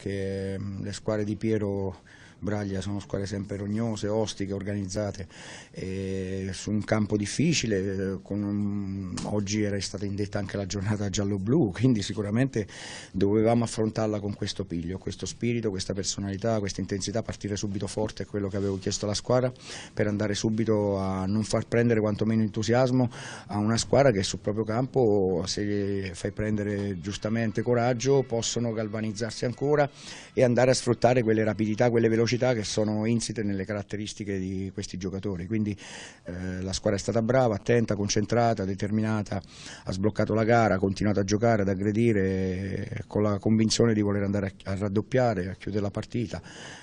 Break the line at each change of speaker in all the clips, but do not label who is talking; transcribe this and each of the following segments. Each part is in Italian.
che mm, le squadre di Piero Braglia sono squadre sempre rognose, ostiche, organizzate, su un campo difficile, eh, un... oggi era stata indetta anche la giornata giallo-blu, quindi sicuramente dovevamo affrontarla con questo piglio, questo spirito, questa personalità, questa intensità, partire subito forte è quello che avevo chiesto alla squadra per andare subito a non far prendere quantomeno entusiasmo a una squadra che sul proprio campo se fai prendere giustamente coraggio possono galvanizzarsi ancora e andare a sfruttare quelle rapidità, quelle velocità velocità che sono insite nelle caratteristiche di questi giocatori, quindi eh, la squadra è stata brava, attenta, concentrata, determinata, ha sbloccato la gara, ha continuato a giocare, ad aggredire eh, con la convinzione di voler andare a, raddoppiare, a chiudere la partita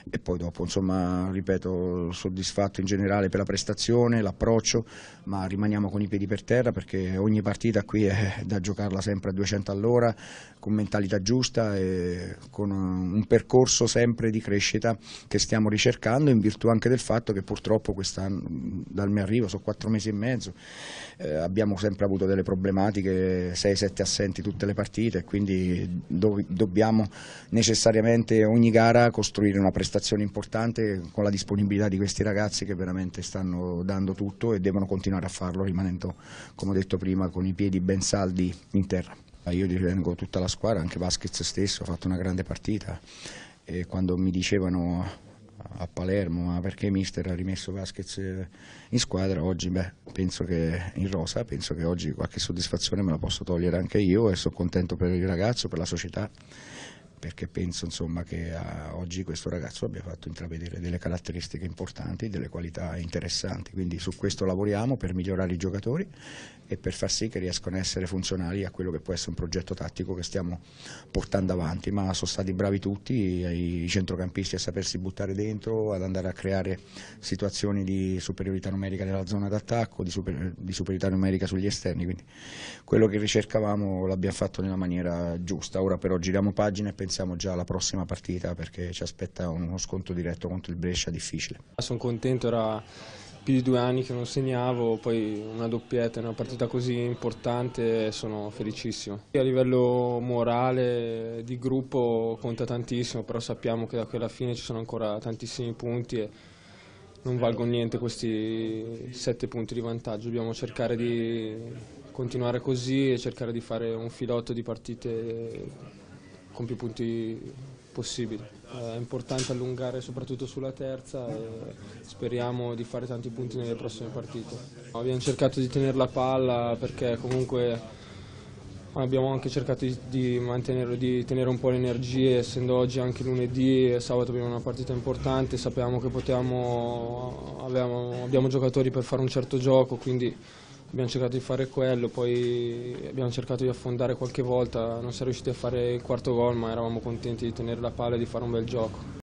e poi dopo insomma ripeto soddisfatto in generale per la prestazione, l'approccio, ma rimaniamo con i piedi per terra perché ogni partita qui è da giocarla sempre a 200 all'ora, con mentalità giusta e con un percorso sempre di crescita che che stiamo ricercando in virtù anche del fatto che purtroppo quest'anno, dal mio arrivo, sono quattro mesi e mezzo, eh, abbiamo sempre avuto delle problematiche, 6-7 assenti tutte le partite, quindi do dobbiamo necessariamente ogni gara costruire una prestazione importante con la disponibilità di questi ragazzi che veramente stanno dando tutto e devono continuare a farlo rimanendo, come ho detto prima, con i piedi ben saldi in terra. Io ritengo tutta la squadra, anche Vasquez stesso, ha fatto una grande partita e quando mi dicevano a Palermo, ma perché mister ha rimesso Vasquez eh, in squadra, oggi beh, penso che in rosa, penso che oggi qualche soddisfazione me la posso togliere anche io e sono contento per il ragazzo, per la società perché penso insomma, che eh, oggi questo ragazzo abbia fatto intravedere delle caratteristiche importanti, delle qualità interessanti, quindi su questo lavoriamo per migliorare i giocatori e per far sì che riescano a essere funzionali a quello che può essere un progetto tattico che stiamo portando avanti, ma sono stati bravi tutti i centrocampisti a sapersi buttare dentro, ad andare a creare situazioni di superiorità numerica nella zona d'attacco, di, super, di superiorità numerica sugli esterni, quindi quello che ricercavamo l'abbiamo fatto nella maniera giusta, ora però giriamo pagina e pensiamo pensiamo già alla prossima partita perché ci aspetta uno sconto diretto contro il Brescia difficile.
Sono contento, era più di due anni che non segnavo, poi una doppietta in una partita così importante sono felicissimo. A livello morale di gruppo conta tantissimo, però sappiamo che da qui alla fine ci sono ancora tantissimi punti e non valgono niente questi sette punti di vantaggio, dobbiamo cercare di continuare così e cercare di fare un filotto di partite con più punti possibili. Eh, è importante allungare soprattutto sulla terza e speriamo di fare tanti punti nelle prossime partite. Abbiamo cercato di tenere la palla perché comunque abbiamo anche cercato di, di, mantenere, di tenere un po' le energie, essendo oggi anche lunedì e sabato abbiamo una partita importante, sapevamo che potevamo, avevamo, abbiamo giocatori per fare un certo gioco, quindi abbiamo cercato di fare quello, poi abbiamo cercato di affondare qualche volta, non siamo riusciti a fare il quarto gol ma eravamo contenti di tenere la palla e di fare un bel gioco.